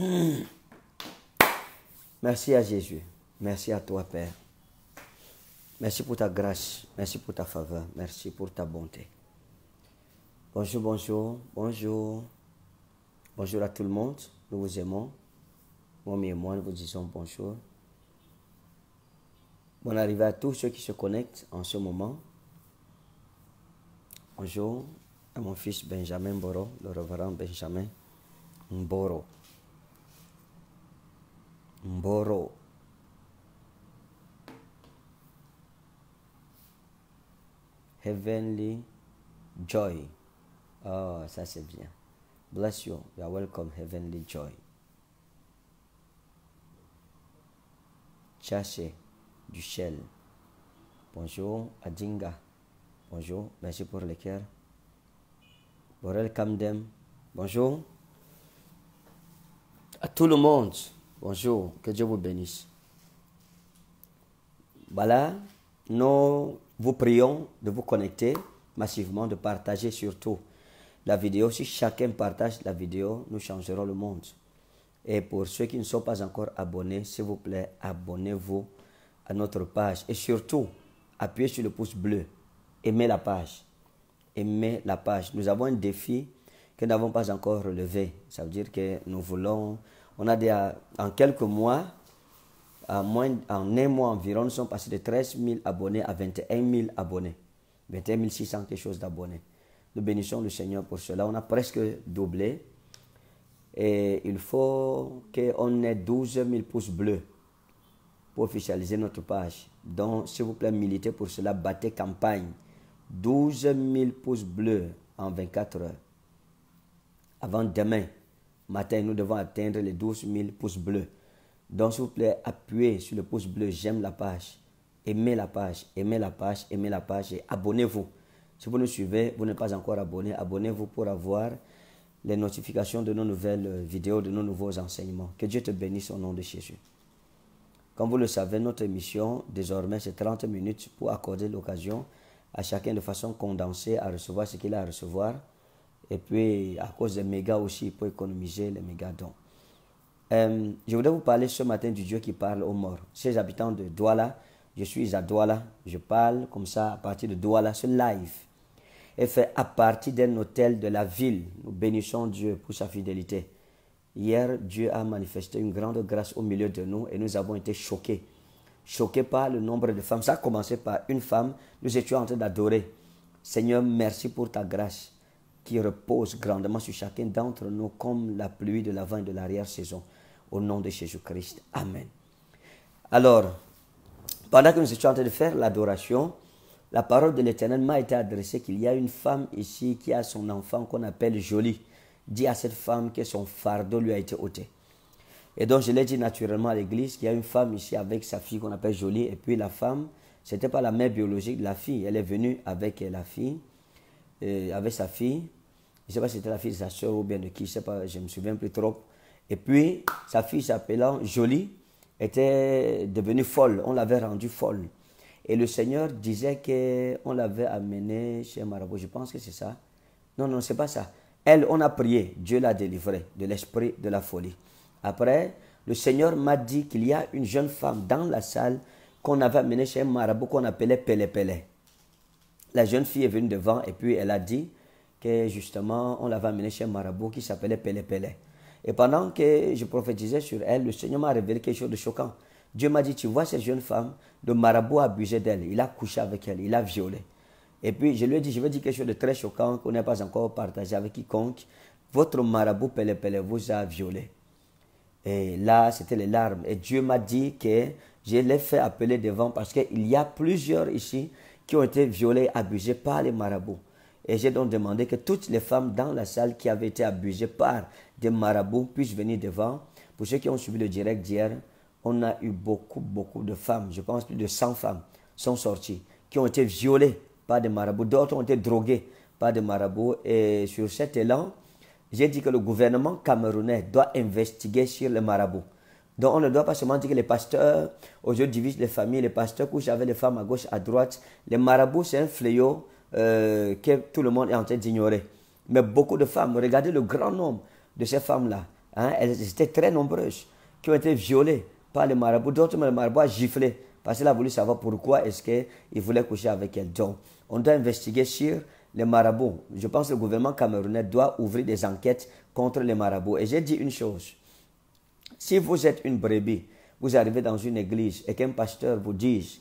Mm. Merci à Jésus. Merci à toi, Père. Merci pour ta grâce. Merci pour ta faveur. Merci pour ta bonté. Bonjour, bonjour, bonjour. Bonjour à tout le monde. Nous vous aimons. Moi et moi, nous vous disons bonjour. Bon arrivée à tous ceux qui se connectent en ce moment. Bonjour à mon fils Benjamin Boro, le reverend Benjamin Boro. Mboro. Heavenly joy. Oh, ça c'est bien. Bless you. You are welcome, heavenly joy. Chaché Duchel. Bonjour, Adinga. Bonjour, merci pour le cœur. Borel Kamdem. Bonjour. À tout le monde. Bonjour, que Dieu vous bénisse. Voilà, nous vous prions de vous connecter massivement, de partager surtout la vidéo. Si chacun partage la vidéo, nous changerons le monde. Et pour ceux qui ne sont pas encore abonnés, s'il vous plaît, abonnez-vous à notre page. Et surtout, appuyez sur le pouce bleu. Aimez la page. Aimez la page. Nous avons un défi que nous n'avons pas encore relevé. Ça veut dire que nous voulons on a déjà, euh, en quelques mois, en, en un mois environ, nous sommes passés de 13 000 abonnés à 21 000 abonnés. 21 600 quelque chose d'abonnés. Nous bénissons le Seigneur pour cela. On a presque doublé. Et il faut qu'on ait 12 000 pouces bleus pour officialiser notre page. Donc, s'il vous plaît, militez pour cela. Battez campagne. 12 000 pouces bleus en 24 heures. Avant demain, matin, nous devons atteindre les 12 000 pouces bleus. Donc, s'il vous plaît, appuyez sur le pouce bleu, j'aime la page, aimez la page, aimez la page, aimez la page et abonnez-vous. Si vous nous suivez, vous n'êtes pas encore abonné, abonnez-vous pour avoir les notifications de nos nouvelles euh, vidéos, de nos nouveaux enseignements. Que Dieu te bénisse au nom de Jésus. Comme vous le savez, notre émission, désormais, c'est 30 minutes pour accorder l'occasion à chacun de façon condensée à recevoir ce qu'il a à recevoir et puis, à cause des méga aussi, pour économiser les méga euh, je voudrais vous parler ce matin du Dieu qui parle aux morts. Ces habitants de Douala, je suis à Douala, je parle comme ça à partir de Douala, ce live est fait à partir d'un hôtel de la ville. Nous bénissons Dieu pour sa fidélité. Hier, Dieu a manifesté une grande grâce au milieu de nous et nous avons été choqués. Choqués par le nombre de femmes. Ça a commencé par une femme. Nous étions en train d'adorer. Seigneur, merci pour ta grâce qui repose grandement sur chacun d'entre nous comme la pluie de l'avant et de l'arrière-saison. Au nom de Jésus-Christ. Amen. Alors, pendant que nous étions en train de faire l'adoration, la parole de l'Éternel m'a été adressée qu'il y a une femme ici qui a son enfant qu'on appelle Jolie. Dit à cette femme que son fardeau lui a été ôté. Et donc je l'ai dit naturellement à l'église qu'il y a une femme ici avec sa fille qu'on appelle Jolie. Et puis la femme, ce n'était pas la mère biologique de la fille. Elle est venue avec la fille, euh, avec sa fille. Je ne sais pas si c'était la fille de sa soeur ou bien de qui, je ne sais pas, je ne me souviens plus trop. Et puis, sa fille s'appelant Jolie était devenue folle. On l'avait rendue folle. Et le Seigneur disait qu'on l'avait amenée chez Marabout. Je pense que c'est ça. Non, non, c'est pas ça. Elle, on a prié. Dieu l'a délivrée de l'esprit de la folie. Après, le Seigneur m'a dit qu'il y a une jeune femme dans la salle qu'on avait amenée chez un marabout qu'on appelait Pelé Pelé. La jeune fille est venue devant et puis elle a dit que justement, on l'avait amené chez un marabout qui s'appelait Pélé Pélé. Et pendant que je prophétisais sur elle, le Seigneur m'a révélé quelque chose de choquant. Dieu m'a dit, tu vois cette jeune femme, le marabout a abusé d'elle, il a couché avec elle, il a violé. Et puis je lui ai dit, je vais dire quelque chose de très choquant qu'on n'a pas encore partagé avec quiconque. Votre marabout Pélé Pélé vous a violé. Et là, c'était les larmes. Et Dieu m'a dit que je l'ai fait appeler devant parce qu'il y a plusieurs ici qui ont été violés, abusés par les marabouts. Et j'ai donc demandé que toutes les femmes dans la salle qui avaient été abusées par des marabouts puissent venir devant. Pour ceux qui ont suivi le direct d'hier, on a eu beaucoup, beaucoup de femmes, je pense plus de 100 femmes sont sorties, qui ont été violées par des marabouts, d'autres ont été droguées par des marabouts. Et sur cet élan, j'ai dit que le gouvernement camerounais doit investiguer sur les marabouts. Donc on ne doit pas seulement dire que les pasteurs, aujourd'hui divisent les familles, les pasteurs couchent avec les femmes à gauche, à droite. Les marabouts, c'est un fléau euh, que tout le monde est en train d'ignorer. Mais beaucoup de femmes, regardez le grand nombre de ces femmes-là, hein, elles étaient très nombreuses, qui ont été violées par les marabouts. D'autres, le marabout a giflé parce qu'il a voulu savoir pourquoi est-ce qu'il voulait coucher avec elles. Donc, on doit investiguer sur les marabouts. Je pense que le gouvernement camerounais doit ouvrir des enquêtes contre les marabouts. Et j'ai dit une chose. Si vous êtes une brebis, vous arrivez dans une église et qu'un pasteur vous dise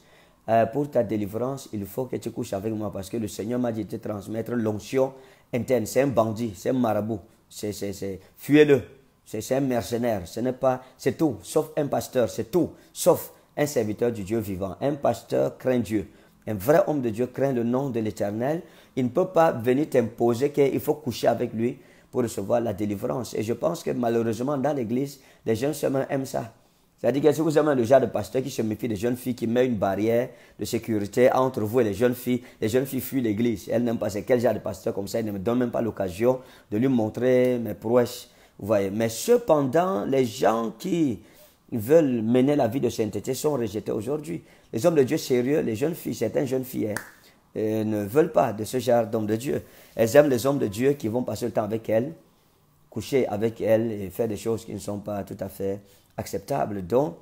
euh, pour ta délivrance, il faut que tu couches avec moi parce que le Seigneur m'a dit de te transmettre l'onction interne. C'est un bandit, c'est un marabout. C'est, fuyez-le. C'est, c'est un mercenaire. Ce n'est pas, c'est tout, sauf un pasteur. C'est tout, sauf un serviteur du Dieu vivant. Un pasteur craint Dieu. Un vrai homme de Dieu craint le nom de l'Éternel. Il ne peut pas venir t'imposer qu'il faut coucher avec lui pour recevoir la délivrance. Et je pense que malheureusement, dans l'Église, les jeunes seulement aiment ça. C'est-à-dire que si vous aimez le genre de pasteur qui se méfie des jeunes filles, qui met une barrière de sécurité entre vous et les jeunes filles, les jeunes filles fuient l'église. Elles n'aiment pas. C'est quel genre de pasteur comme ça Elles ne me donnent même pas l'occasion de lui montrer mes prouesses. Vous voyez. Mais cependant, les gens qui veulent mener la vie de sainteté sont rejetés aujourd'hui. Les hommes de Dieu sérieux, les jeunes filles, certaines jeunes filles, hein, euh, ne veulent pas de ce genre d'hommes de Dieu. Elles aiment les hommes de Dieu qui vont passer le temps avec elles, coucher avec elles et faire des choses qui ne sont pas tout à fait acceptable. Donc,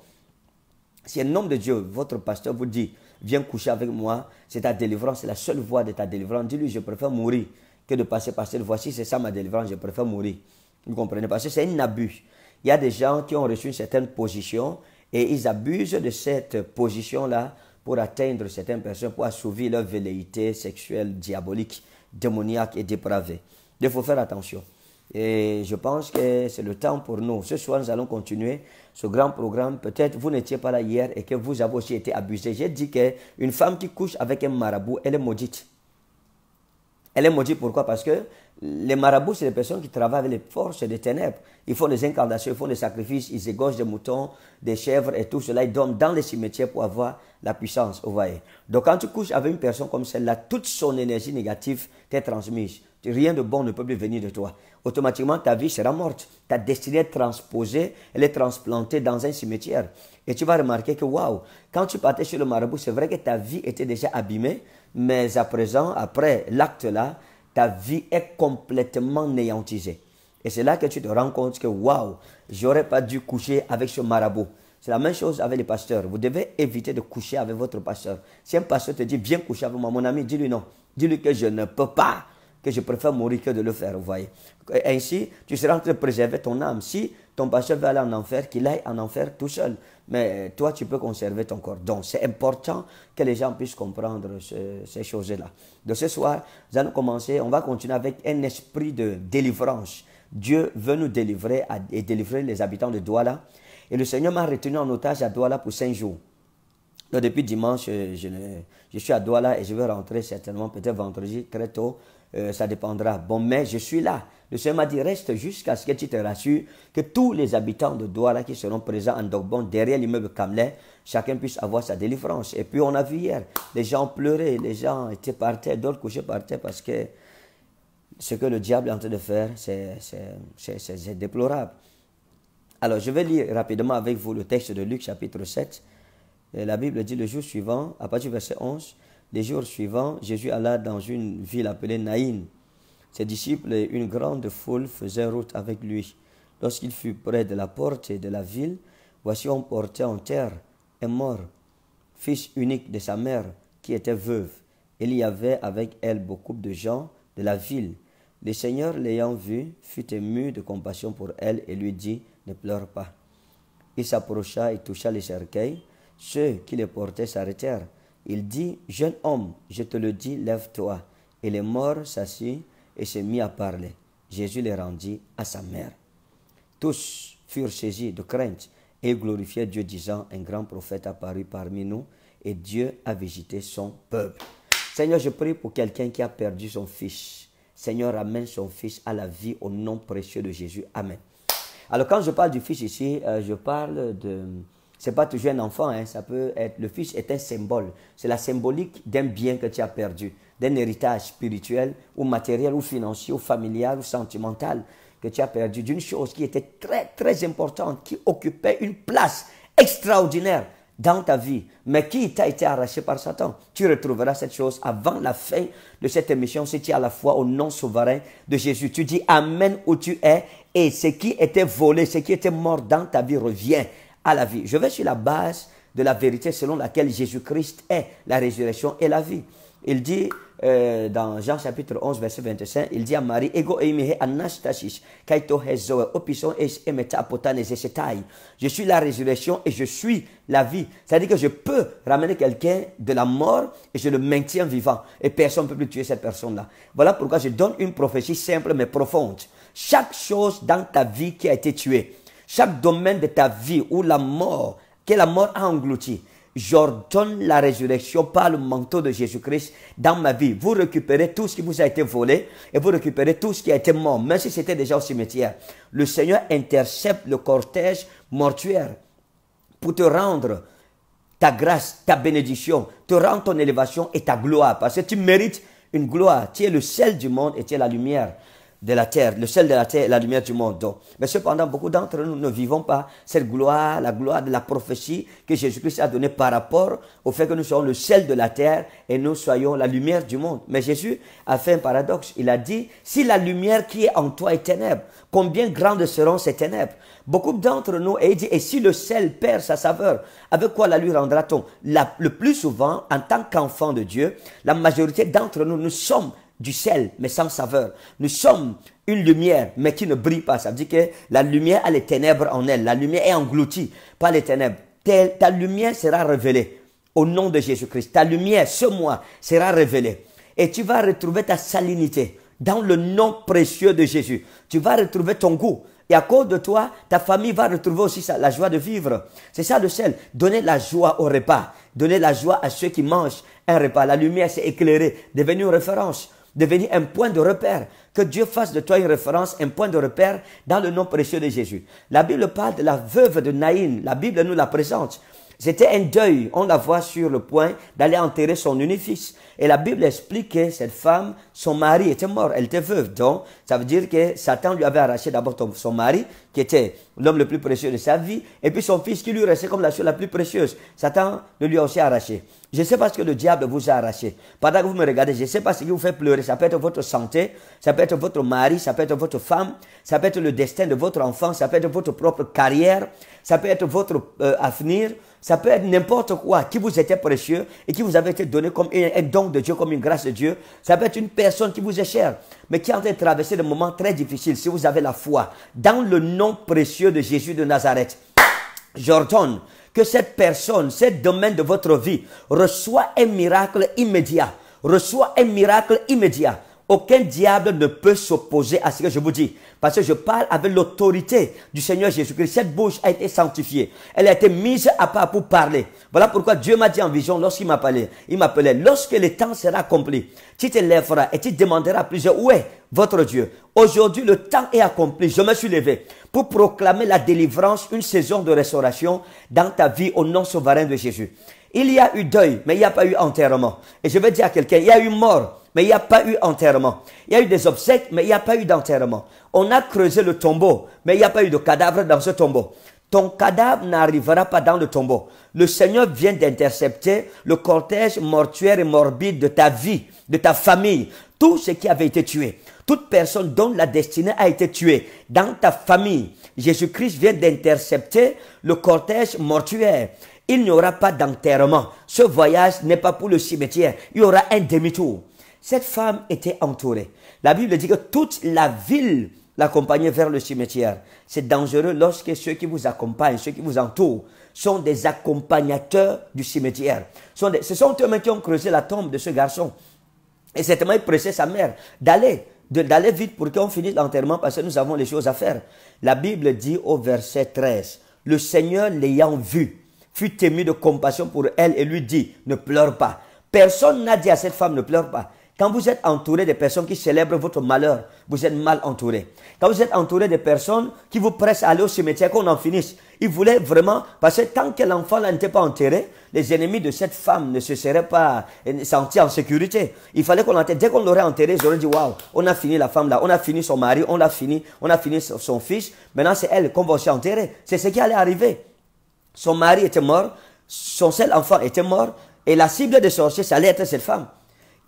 si un homme de Dieu, votre pasteur, vous dit, viens coucher avec moi, c'est ta délivrance, c'est la seule voie de ta délivrance, dis-lui, je préfère mourir que de passer par cette voie. c'est ça ma délivrance, je préfère mourir. Vous comprenez Parce que c'est un abus. Il y a des gens qui ont reçu une certaine position et ils abusent de cette position-là pour atteindre certaines personnes, pour assouvir leur velléité sexuelle diabolique, démoniaque et dépravée. Il faut faire attention. Et je pense que c'est le temps pour nous. Ce soir, nous allons continuer ce grand programme. Peut-être vous n'étiez pas là hier et que vous avez aussi été abusé. J'ai dit qu'une femme qui couche avec un marabout, elle est maudite. Elle est maudite pourquoi Parce que les marabouts, c'est les personnes qui travaillent avec les forces des ténèbres. Ils font des incarnations, ils font des sacrifices, ils égorgent des moutons, des chèvres et tout cela. Ils dorment dans les cimetières pour avoir la puissance, vous voyez. Donc quand tu couches avec une personne comme celle-là, toute son énergie négative t'est transmise. Rien de bon ne peut plus venir de toi. Automatiquement, ta vie sera morte. Ta destinée est transposée, elle est transplantée dans un cimetière. Et tu vas remarquer que, waouh, quand tu partais chez le marabout, c'est vrai que ta vie était déjà abîmée, mais à présent, après l'acte-là, ta vie est complètement néantisée. Et c'est là que tu te rends compte que, waouh, j'aurais pas dû coucher avec ce marabout. C'est la même chose avec les pasteurs. Vous devez éviter de coucher avec votre pasteur. Si un pasteur te dit, viens coucher avec moi, mon ami, dis-lui non. Dis-lui que je ne peux pas que je préfère mourir que de le faire, vous voyez. ainsi, tu seras en train de préserver ton âme. Si ton pasteur veut aller en enfer, qu'il aille en enfer tout seul. Mais toi, tu peux conserver ton corps. Donc, c'est important que les gens puissent comprendre ces choses-là. Donc, ce soir, nous allons commencer, on va continuer avec un esprit de délivrance. Dieu veut nous délivrer et délivrer les habitants de Douala. Et le Seigneur m'a retenu en otage à Douala pour cinq jours. Donc, depuis dimanche, je, je suis à Douala et je vais rentrer certainement, peut-être vendredi, très tôt, euh, ça dépendra. Bon, mais je suis là. Le Seigneur m'a dit, reste jusqu'à ce que tu te rassures que tous les habitants de Douala qui seront présents en Dogbon, derrière l'immeuble Kamelé, chacun puisse avoir sa délivrance. Et puis on a vu hier, les gens pleuraient, les gens étaient par terre, d'autres couchaient par terre parce que ce que le diable est en train de faire, c'est déplorable. Alors je vais lire rapidement avec vous le texte de Luc chapitre 7. la Bible dit le jour suivant, à partir du verset 11, les jours suivants, Jésus alla dans une ville appelée Naïn. Ses disciples et une grande foule faisaient route avec lui. Lorsqu'il fut près de la porte de la ville, voici on portait en terre un mort, fils unique de sa mère, qui était veuve. Il y avait avec elle beaucoup de gens de la ville. Le Seigneur l'ayant vu, fut ému de compassion pour elle et lui dit, ne pleure pas. Il s'approcha et toucha les cercueils. Ceux qui les portaient s'arrêtèrent il dit, jeune homme, je te le dis, lève-toi. Et les mort s'assit et se mit à parler. Jésus les rendit à sa mère. Tous furent saisis de crainte et glorifiaient Dieu, disant, un grand prophète apparu parmi nous, et Dieu a visité son peuple. Seigneur, je prie pour quelqu'un qui a perdu son fils. Seigneur, ramène son fils à la vie au nom précieux de Jésus. Amen. Alors quand je parle du fils ici, euh, je parle de n'est pas toujours un enfant, hein, ça peut être. Le fils est un symbole. C'est la symbolique d'un bien que tu as perdu, d'un héritage spirituel ou matériel ou financier ou familial ou sentimental que tu as perdu, d'une chose qui était très très importante, qui occupait une place extraordinaire dans ta vie, mais qui t'a été arraché par Satan. Tu retrouveras cette chose avant la fin de cette émission si tu as la foi au nom souverain de Jésus. Tu dis Amen où tu es et ce qui était volé, ce qui était mort dans ta vie revient la vie. Je vais sur la base de la vérité selon laquelle Jésus-Christ est la résurrection et la vie. Il dit euh, dans Jean chapitre 11, verset 25, il dit à Marie, Je suis la résurrection et je suis la vie. C'est-à-dire que je peux ramener quelqu'un de la mort et je le maintiens vivant. Et personne ne peut plus tuer cette personne-là. Voilà pourquoi je donne une prophétie simple mais profonde. Chaque chose dans ta vie qui a été tuée, chaque domaine de ta vie où la mort, que la mort a englouti, j'ordonne la résurrection par le manteau de Jésus-Christ dans ma vie. Vous récupérez tout ce qui vous a été volé et vous récupérez tout ce qui a été mort, même si c'était déjà au cimetière. Le Seigneur intercepte le cortège mortuaire pour te rendre ta grâce, ta bénédiction, te rendre ton élévation et ta gloire, parce que tu mérites une gloire. Tu es le sel du monde et tu es la lumière de la terre, le sel de la terre, la lumière du monde. Mais cependant, beaucoup d'entre nous ne vivons pas cette gloire, la gloire de la prophétie que Jésus-Christ a donnée par rapport au fait que nous soyons le sel de la terre et nous soyons la lumière du monde. Mais Jésus a fait un paradoxe. Il a dit, si la lumière qui est en toi est ténèbre, combien grandes seront ces ténèbres Beaucoup d'entre nous, et il dit, et si le sel perd sa saveur, avec quoi la lui rendra-t-on Le plus souvent, en tant qu'enfant de Dieu, la majorité d'entre nous, nous sommes du sel, mais sans saveur. Nous sommes une lumière, mais qui ne brille pas. Ça veut dire que la lumière a les ténèbres en elle. La lumière est engloutie par les ténèbres. Ta, lumière sera révélée au nom de Jésus-Christ. Ta lumière, ce mois, sera révélée. Et tu vas retrouver ta salinité dans le nom précieux de Jésus. Tu vas retrouver ton goût. Et à cause de toi, ta famille va retrouver aussi ça, la joie de vivre. C'est ça le sel. Donner la joie au repas. Donner la joie à ceux qui mangent un repas. La lumière s'est éclairée, devenue une référence devenir un point de repère. Que Dieu fasse de toi une référence, un point de repère dans le nom précieux de Jésus. La Bible parle de la veuve de Naïn. La Bible nous la présente. C'était un deuil. On la voit sur le point d'aller enterrer son unifice. Et la Bible explique que cette femme, son mari était mort, elle était veuve. Donc, ça veut dire que Satan lui avait arraché d'abord son mari, qui était l'homme le plus précieux de sa vie, et puis son fils qui lui restait comme la chose la plus précieuse. Satan le lui a aussi arraché. Je sais pas ce que le diable vous a arraché. Pendant que vous me regardez, je sais pas ce qui vous fait pleurer. Ça peut être votre santé, ça peut être votre mari, ça peut être votre femme, ça peut être le destin de votre enfant, ça peut être votre propre carrière, ça peut être votre euh, avenir, ça peut être n'importe quoi qui vous était précieux et qui vous avait été donné comme un don de Dieu, comme une grâce de Dieu. Ça peut être une personne qui vous est chère, mais qui a en train de traverser des moments très difficiles. Si vous avez la foi, dans le nom précieux de Jésus de Nazareth, j'ordonne que cette personne, ce domaine de votre vie, reçoit un miracle immédiat. Reçoit un miracle immédiat aucun diable ne peut s'opposer à ce que je vous dis. Parce que je parle avec l'autorité du Seigneur Jésus-Christ. Cette bouche a été sanctifiée. Elle a été mise à part pour parler. Voilà pourquoi Dieu m'a dit en vision lorsqu'il m'a parlé, Il m'appelait. Lorsque le temps sera accompli, tu te lèveras et tu demanderas à plusieurs, où est votre Dieu? Aujourd'hui, le temps est accompli. Je me suis levé pour proclamer la délivrance, une saison de restauration dans ta vie au nom souverain de Jésus. Il y a eu deuil, mais il n'y a pas eu enterrement. Et je vais dire à quelqu'un, il y a eu mort mais il n'y a pas eu enterrement. Il y a eu des obsèques, mais il n'y a pas eu d'enterrement. On a creusé le tombeau, mais il n'y a pas eu de cadavre dans ce tombeau. Ton cadavre n'arrivera pas dans le tombeau. Le Seigneur vient d'intercepter le cortège mortuaire et morbide de ta vie, de ta famille, tout ce qui avait été tué. Toute personne dont la destinée a été tuée dans ta famille. Jésus-Christ vient d'intercepter le cortège mortuaire il n'y aura pas d'enterrement. Ce voyage n'est pas pour le cimetière. Il y aura un demi-tour. Cette femme était entourée. La Bible dit que toute la ville l'accompagnait vers le cimetière. C'est dangereux lorsque ceux qui vous accompagnent, ceux qui vous entourent, sont des accompagnateurs du cimetière. ce sont eux-mêmes qui ont creusé la tombe de ce garçon. Et certainement, mère pressait sa mère d'aller, d'aller vite pour qu'on finisse l'enterrement parce que nous avons les choses à faire. La Bible dit au verset 13, le Seigneur l'ayant vu, fut ému de compassion pour elle et lui dit, ne pleure pas. Personne n'a dit à cette femme, ne pleure pas. Quand vous êtes entouré de personnes qui célèbrent votre malheur, vous êtes mal entouré. Quand vous êtes entouré de personnes qui vous pressent à aller au cimetière, qu'on en finisse, ils voulaient vraiment, parce que tant que l'enfant n'était pas enterré, les ennemis de cette femme ne se seraient pas sentis en sécurité. Il fallait qu'on l'enterre. Dès qu'on l'aurait enterré, ils auraient dit, waouh, on a fini la femme là, on a fini son mari, on l'a fini, on a fini son fils. Maintenant, c'est elle qu'on va aussi enterrer. C'est ce qui allait arriver. Son mari était mort, son seul enfant était mort, et la cible des sorciers, ça allait être cette femme.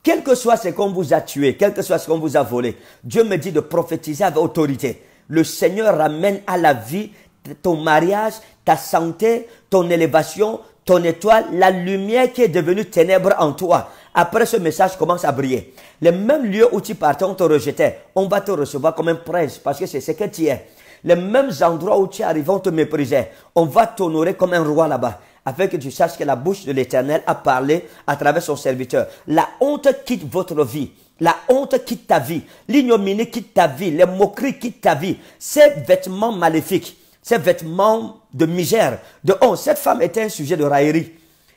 Quel que soit ce qu'on vous a tué, quel que soit ce qu'on vous a volé, Dieu me dit de prophétiser avec autorité. Le Seigneur ramène à la vie ton mariage, ta santé, ton élévation, ton étoile, la lumière qui est devenue ténèbre en toi. Après ce message commence à briller. Les mêmes lieux où tu partais, on te rejetait. On va te recevoir comme un prince parce que c'est ce que tu es. Les mêmes endroits où tu arrives, on te méprisait. On va t'honorer comme un roi là-bas afin que tu saches que la bouche de l'Éternel a parlé à travers son serviteur. La honte quitte votre vie. La honte quitte ta vie. L'ignominie quitte ta vie. Les moqueries quittent ta vie. Ces vêtements maléfiques, ces vêtements de misère, de honte. Cette femme était un sujet de raillerie,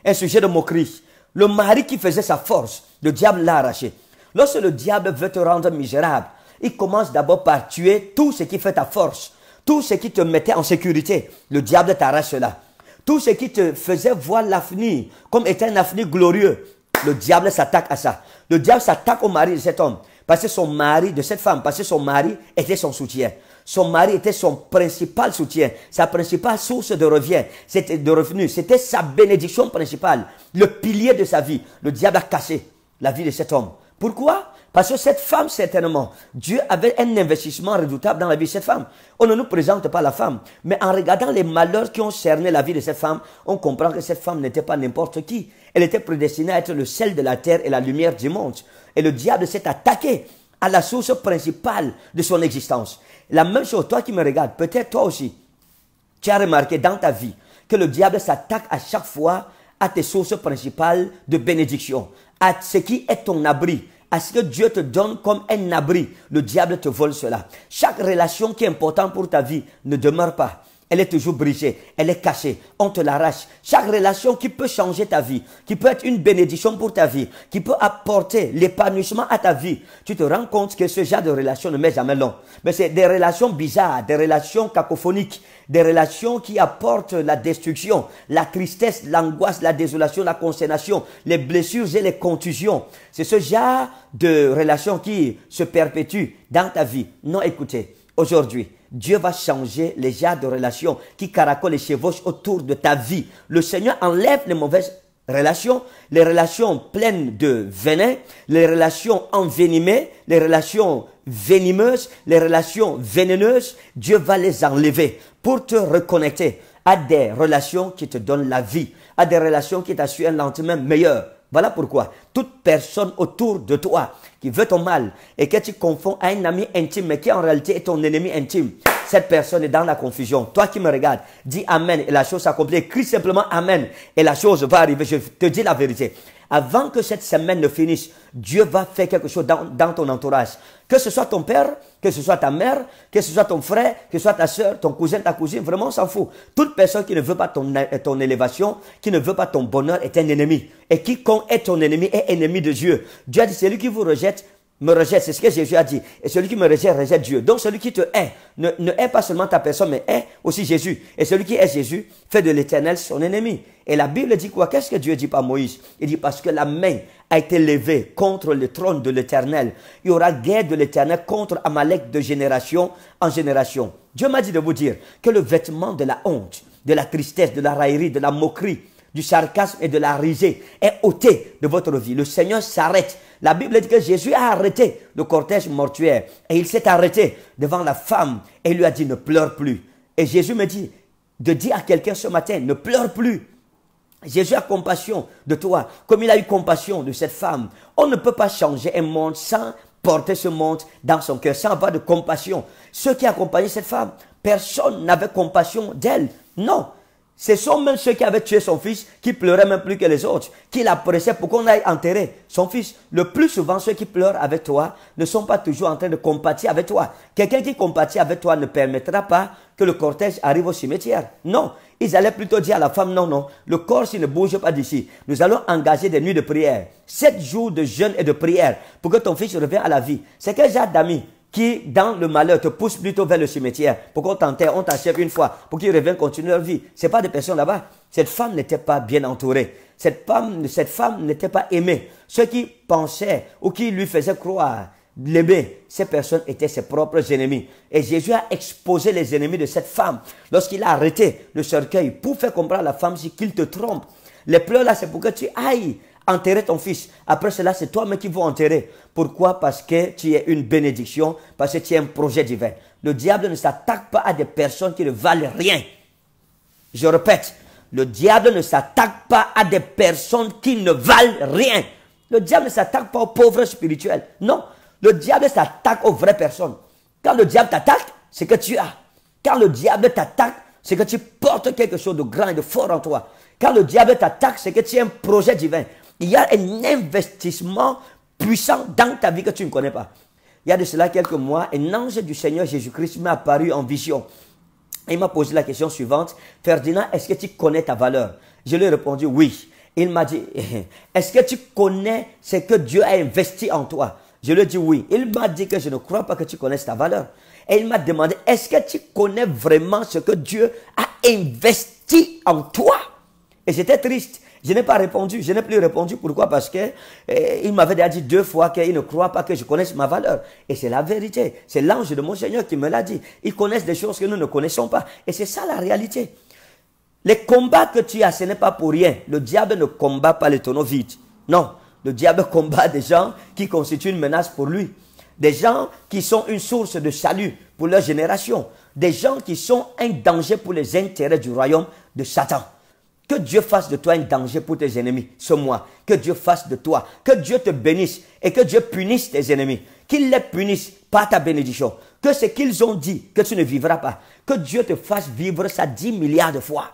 un sujet de moquerie. Le mari qui faisait sa force, le diable l'a arraché. Lorsque le diable veut te rendre misérable, il commence d'abord par tuer tout ce qui fait ta force, tout ce qui te mettait en sécurité. Le diable t'arrache cela. Tout ce qui te faisait voir l'avenir comme étant un avenir glorieux, le diable s'attaque à ça. Le diable s'attaque au mari de cet homme. Parce que son mari, de cette femme, parce que son mari était son soutien. Son mari était son principal soutien, sa principale source de revient, c'était de revenus, c'était sa bénédiction principale, le pilier de sa vie. Le diable a cassé la vie de cet homme. Pourquoi parce que cette femme, certainement, Dieu avait un investissement redoutable dans la vie de cette femme. On ne nous présente pas la femme. Mais en regardant les malheurs qui ont cerné la vie de cette femme, on comprend que cette femme n'était pas n'importe qui. Elle était prédestinée à être le sel de la terre et la lumière du monde. Et le diable s'est attaqué à la source principale de son existence. La même chose, toi qui me regardes, peut-être toi aussi, tu as remarqué dans ta vie que le diable s'attaque à chaque fois à tes sources principales de bénédiction, à ce qui est ton abri, à ce que Dieu te donne comme un abri. Le diable te vole cela. Chaque relation qui est importante pour ta vie ne demeure pas elle est toujours brisée, elle est cachée, on te l'arrache. Chaque relation qui peut changer ta vie, qui peut être une bénédiction pour ta vie, qui peut apporter l'épanouissement à ta vie, tu te rends compte que ce genre de relation ne met jamais long. Mais c'est des relations bizarres, des relations cacophoniques, des relations qui apportent la destruction, la tristesse, l'angoisse, la désolation, la consternation, les blessures et les contusions. C'est ce genre de relation qui se perpétue dans ta vie. Non, écoutez, aujourd'hui, Dieu va changer les genres de relations qui caracolent et chevauchent autour de ta vie. Le Seigneur enlève les mauvaises relations, les relations pleines de venin, les relations envenimées, les relations venimeuses, les relations vénéneuses. Dieu va les enlever pour te reconnecter à des relations qui te donnent la vie, à des relations qui t'assurent un lendemain meilleur voilà pourquoi toute personne autour de toi qui veut ton mal et que tu confonds à un ami intime, mais qui en réalité est ton ennemi intime, cette personne est dans la confusion. Toi qui me regardes, dis Amen et la chose s'accomplit. Crie simplement Amen et la chose va arriver. Je te dis la vérité. Avant que cette semaine ne finisse, Dieu va faire quelque chose dans, ton entourage. Que ce soit ton père, que ce soit ta mère, que ce soit ton frère, que ce soit ta soeur, ton cousin, ta cousine, vraiment on s'en fout. Toute personne qui ne veut pas ton, ton élévation, qui ne veut pas ton bonheur est un ennemi. Et quiconque est ton ennemi est ennemi de Dieu. Dieu a dit, celui qui vous rejette, me rejette. C'est ce que Jésus a dit. Et celui qui me rejette, rejette Dieu. Donc celui qui te hait, ne, ne hait pas seulement ta personne, mais hait aussi Jésus. Et celui qui hait Jésus fait de l'éternel son ennemi. Et la Bible dit quoi Qu'est-ce que Dieu dit par Moïse Il dit parce que la main a été levée contre le trône de l'éternel. Il y aura guerre de l'éternel contre Amalek de génération en génération. Dieu m'a dit de vous dire que le vêtement de la honte, de la tristesse, de la raillerie, de la moquerie, du sarcasme et de la risée est ôté de votre vie. Le Seigneur s'arrête. La Bible dit que Jésus a arrêté le cortège mortuaire et il s'est arrêté devant la femme et lui a dit ne pleure plus. Et Jésus me dit de dire à quelqu'un ce matin ne pleure plus. Jésus a compassion de toi, comme il a eu compassion de cette femme. On ne peut pas changer un monde sans porter ce monde dans son cœur, sans avoir de compassion. Ceux qui accompagnaient cette femme, personne n'avait compassion d'elle. Non, ce sont même ceux qui avaient tué son fils qui pleuraient même plus que les autres, qui l'appréciaient pour qu'on aille enterrer son fils. Le plus souvent, ceux qui pleurent avec toi ne sont pas toujours en train de compatir avec toi. Quelqu'un qui compatit avec toi ne permettra pas que le cortège arrive au cimetière. Non, ils allaient plutôt dire à la femme, non, non, le corps, s'il ne bouge pas d'ici, nous allons engager des nuits de prière, sept jours de jeûne et de prière pour que ton fils revienne à la vie. C'est quel genre d'amis qui dans le malheur te pousse plutôt vers le cimetière pour qu'on t'enterre, on t'achève une fois, pour qu'ils reviennent continuer leur vie. C'est pas des personnes là-bas. Cette femme n'était pas bien entourée. Cette femme, cette femme n'était pas aimée. Ceux qui pensaient ou qui lui faisaient croire l'aimer, ces personnes étaient ses propres ennemis. Et Jésus a exposé les ennemis de cette femme lorsqu'il a arrêté le cercueil pour faire comprendre à la femme qu'il te trompe. Les pleurs là, c'est pour que tu ailles enterrer ton fils. Après cela, c'est toi-même qui vas enterrer. Pourquoi Parce que tu es une bénédiction, parce que tu es un projet divin. Le diable ne s'attaque pas à des personnes qui ne valent rien. Je répète, le diable ne s'attaque pas à des personnes qui ne valent rien. Le diable ne s'attaque pas aux pauvres spirituels. Non, le diable s'attaque aux vraies personnes. Quand le diable t'attaque, c'est que tu as. Quand le diable t'attaque, c'est que tu portes quelque chose de grand et de fort en toi. Quand le diable t'attaque, c'est que tu es un projet divin. Il y a un investissement puissant dans ta vie que tu ne connais pas. Il y a de cela quelques mois, un ange du Seigneur Jésus-Christ m'est apparu en vision. Il m'a posé la question suivante, Ferdinand, est-ce que tu connais ta valeur Je lui ai répondu oui. Il m'a dit, est-ce que tu connais ce que Dieu a investi en toi Je lui ai dit oui. Il m'a dit que je ne crois pas que tu connaisses ta valeur. Et il m'a demandé, est-ce que tu connais vraiment ce que Dieu a investi en toi Et j'étais triste. Je n'ai pas répondu, je n'ai plus répondu. Pourquoi Parce que eh, il m'avait déjà dit deux fois qu'il ne croit pas que je connaisse ma valeur. Et c'est la vérité. C'est l'ange de mon Seigneur qui me l'a dit. Ils connaissent des choses que nous ne connaissons pas. Et c'est ça la réalité. Les combats que tu as, ce n'est pas pour rien. Le diable ne combat pas les tonneaux vides. Non, le diable combat des gens qui constituent une menace pour lui. Des gens qui sont une source de salut pour leur génération. Des gens qui sont un danger pour les intérêts du royaume de Satan. Que Dieu fasse de toi un danger pour tes ennemis ce mois. Que Dieu fasse de toi. Que Dieu te bénisse et que Dieu punisse tes ennemis. Qu'il les punissent par ta bénédiction. Que ce qu'ils ont dit, que tu ne vivras pas. Que Dieu te fasse vivre ça 10 milliards de fois.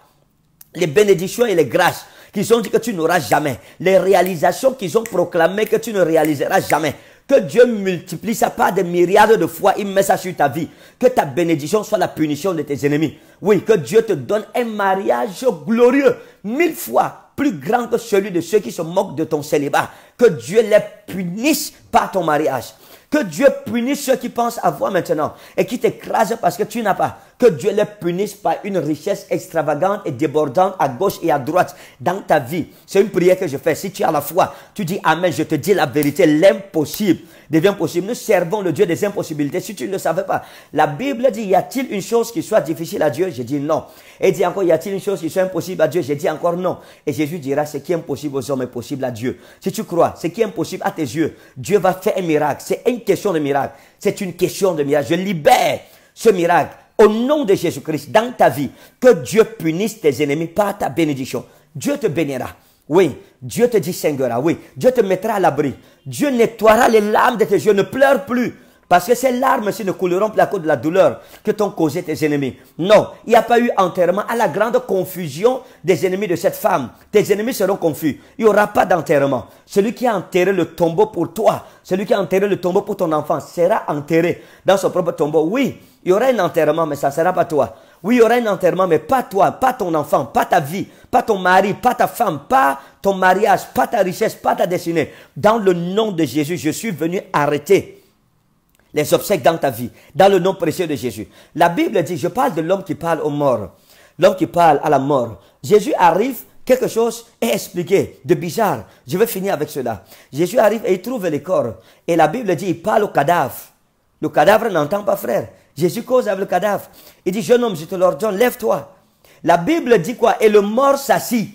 Les bénédictions et les grâces qu'ils ont dit que tu n'auras jamais. Les réalisations qu'ils ont proclamées que tu ne réaliseras jamais. Que Dieu multiplie ça par des milliards de fois. Il met ça sur ta vie. Que ta bénédiction soit la punition de tes ennemis. Oui, que Dieu te donne un mariage glorieux, mille fois plus grand que celui de ceux qui se moquent de ton célibat. Que Dieu les punisse par ton mariage. Que Dieu punisse ceux qui pensent avoir maintenant et qui t'écrasent parce que tu n'as pas que Dieu les punisse par une richesse extravagante et débordante à gauche et à droite dans ta vie. C'est une prière que je fais. Si tu as la foi, tu dis Amen, je te dis la vérité, l'impossible devient possible. Nous servons le Dieu des impossibilités. Si tu ne le savais pas, la Bible dit, y a-t-il une chose qui soit difficile à Dieu Je dis non. Et dit encore, y a-t-il une chose qui soit impossible à Dieu J'ai dit encore non. Et Jésus dira, ce qui est impossible aux hommes est possible à Dieu. Si tu crois, ce qui est impossible à tes yeux, Dieu va faire un miracle. C'est une question de miracle. C'est une question de miracle. Je libère ce miracle au nom de Jésus-Christ, dans ta vie, que Dieu punisse tes ennemis par ta bénédiction. Dieu te bénira. Oui, Dieu te distinguera. Ah oui, Dieu te mettra à l'abri. Dieu nettoiera les larmes de tes yeux. Ne pleure plus. Parce que ces larmes ci ne couleront plus à cause de la douleur que t'ont causé tes ennemis. Non, il n'y a pas eu enterrement à la grande confusion des ennemis de cette femme. Tes ennemis seront confus. Il n'y aura pas d'enterrement. Celui qui a enterré le tombeau pour toi, celui qui a enterré le tombeau pour ton enfant sera enterré dans son propre tombeau. Oui, il y aura un enterrement, mais ça ne sera pas toi. Oui, il y aura un enterrement, mais pas toi, pas ton enfant, pas ta vie, pas ton mari, pas ta femme, pas ton mariage, pas ta richesse, pas ta destinée. Dans le nom de Jésus, je suis venu arrêter les obsèques dans ta vie, dans le nom précieux de Jésus. La Bible dit, je parle de l'homme qui parle aux morts, l'homme qui parle à la mort. Jésus arrive, quelque chose est expliqué de bizarre. Je vais finir avec cela. Jésus arrive et il trouve les corps. Et la Bible dit, il parle au cadavre. Le cadavre n'entend pas, frère. Jésus cause avec le cadavre. Il dit, jeune homme, je te l'ordonne, lève-toi. La Bible dit quoi Et le mort s'assit.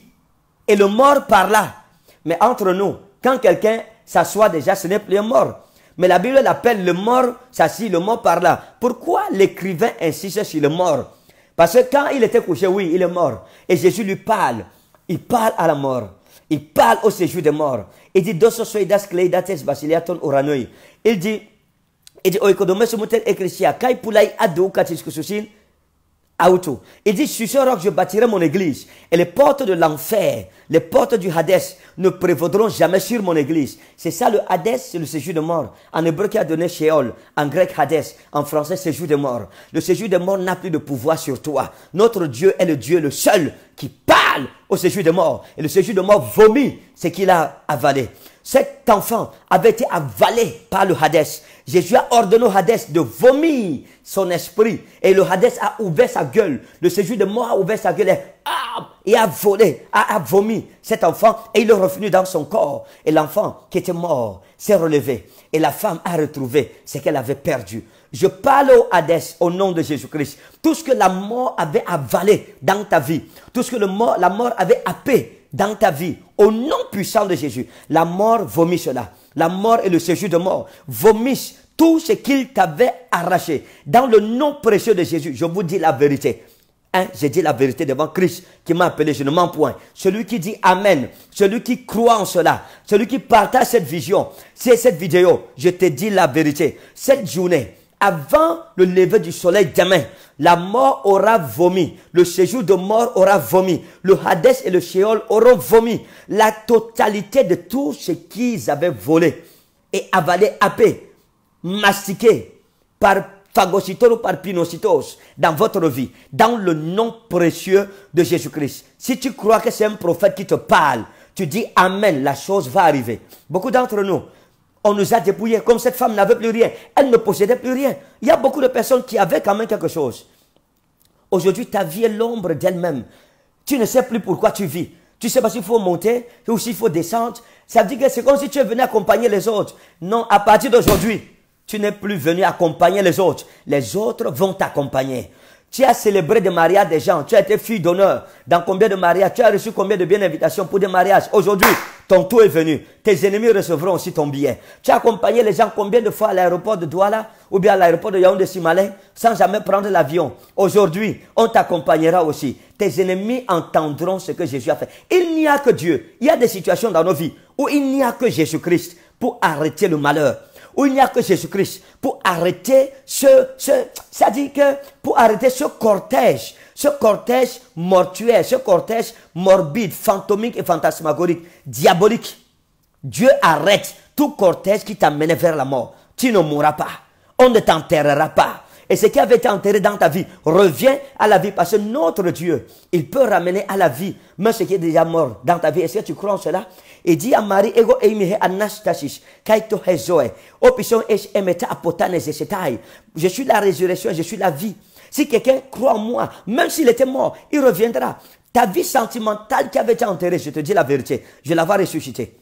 Et le mort parla. Mais entre nous, quand quelqu'un s'assoit déjà, ce n'est plus un mort. Mais la Bible l'appelle le mort s'assit, le mort parla. Pourquoi l'écrivain insiste sur le mort Parce que quand il était couché, oui, il est mort. Et Jésus lui parle. Il parle à la mort. Il parle au séjour des morts. Il dit, Il dit, il dit Adou Auto. Il dit Sur ce roc, je bâtirai mon église, et les portes de l'enfer, les portes du Hadès ne prévaudront jamais sur mon église. C'est ça le Hadès, c'est le séjour de mort. En hébreu qui a donné Sheol, en grec Hadès, en français séjour de mort. Le séjour de mort n'a plus de pouvoir sur toi. Notre Dieu est le Dieu le seul qui parle au séjour de mort. Et le séjour de mort vomit ce qu'il a avalé. Cet enfant avait été avalé par le Hadès. Jésus a ordonné au Hadès de vomir son esprit. Et le Hadès a ouvert sa gueule. Le séjour de mort a ouvert sa gueule et, a volé, a, vomi cet enfant. Et il est revenu dans son corps. Et l'enfant qui était mort s'est relevé. Et la femme a retrouvé ce qu'elle avait perdu. Je parle au Hadès au nom de Jésus-Christ. Tout ce que la mort avait avalé dans ta vie, tout ce que mort, la mort avait happé dans ta vie, au nom puissant de Jésus, la mort vomit cela. La mort et le séjour de mort vomissent tout ce qu'il t'avait arraché. Dans le nom précieux de Jésus, je vous dis la vérité. Hein, j'ai dit la vérité devant Christ qui m'a appelé, je ne mens point. Celui qui dit Amen, celui qui croit en cela, celui qui partage cette vision, c'est cette vidéo, je te dis la vérité. Cette journée, avant le lever du soleil demain, la mort aura vomi, le séjour de mort aura vomi, le Hadès et le Sheol auront vomi la totalité de tout ce qu'ils avaient volé et avalé, happé, mastiqué par phagocytose ou par pinocytose dans votre vie, dans le nom précieux de Jésus-Christ. Si tu crois que c'est un prophète qui te parle, tu dis Amen, la chose va arriver. Beaucoup d'entre nous, on nous a dépouillés, comme cette femme n'avait plus rien. Elle ne possédait plus rien. Il y a beaucoup de personnes qui avaient quand même quelque chose. Aujourd'hui, ta vie est l'ombre d'elle-même. Tu ne sais plus pourquoi tu vis. Tu sais pas s'il faut monter ou s'il faut descendre. Ça veut dire que c'est comme si tu es venu accompagner les autres. Non, à partir d'aujourd'hui, tu n'es plus venu accompagner les autres. Les autres vont t'accompagner. Tu as célébré des mariages des gens. Tu as été fille d'honneur. Dans combien de mariages Tu as reçu combien de bien invitations pour des mariages Aujourd'hui, ton tour est venu. Tes ennemis recevront aussi ton billet. Tu as accompagné les gens combien de fois à l'aéroport de Douala ou bien à l'aéroport de Yaoundé Simalé sans jamais prendre l'avion. Aujourd'hui, on t'accompagnera aussi. Tes ennemis entendront ce que Jésus a fait. Il n'y a que Dieu. Il y a des situations dans nos vies où il n'y a que Jésus-Christ pour arrêter le malheur. Où il n'y a que Jésus-Christ pour arrêter ce, ce, Ça dit que pour arrêter ce cortège ce cortège mortuaire, ce cortège morbide, fantomique et fantasmagorique, diabolique. Dieu arrête tout cortège qui t'amène vers la mort. Tu ne mourras pas. On ne t'enterrera pas. Et ce qui avait été enterré dans ta vie revient à la vie parce que notre Dieu, il peut ramener à la vie même ce qui est déjà mort dans ta vie. Est-ce que tu crois en cela Il dit à Marie, ego je suis la résurrection, je suis la vie. Si quelqu'un croit en moi, même s'il était mort, il reviendra. Ta vie sentimentale qui avait été enterrée, je te dis la vérité, je l'avais ressuscité.